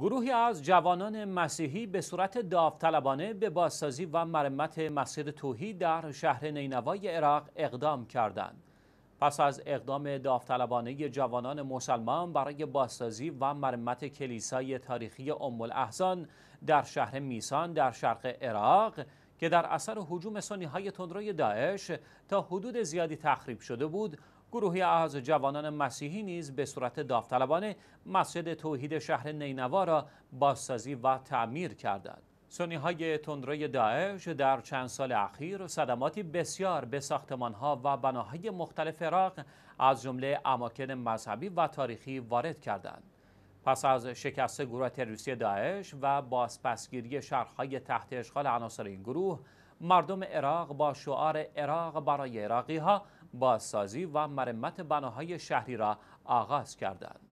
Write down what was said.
گروهی از جوانان مسیحی به صورت داوطلبانه به بازسازی و مرمت مسجد توحید در شهر نینوای عراق اقدام کردند. پس از اقدام داوطلبانه جوانان مسلمان برای بازسازی و مرمت کلیسای تاریخی ام الاحزان در شهر میسان در شرق عراق که در اثر حجوم سنی های تندروی داعش تا حدود زیادی تخریب شده بود گروهی از جوانان مسیحی نیز به صورت داوطلبانه مسجد توحید شهر نینوا را بازسازی و تعمیر کردند. سنی های تندروی داعش در چند سال اخیر صدماتی بسیار به ساختمان ها و بناهای مختلف عراق از جمله اماکن مذهبی و تاریخی وارد کردند. پس از شکست گروه تروریستی داعش و بازپسگیری شهرهای تحت اشغال عناصر این گروه مردم عراق با شعار عراق برای عراقی ها سازی و مرمت بناهای شهری را آغاز کردند.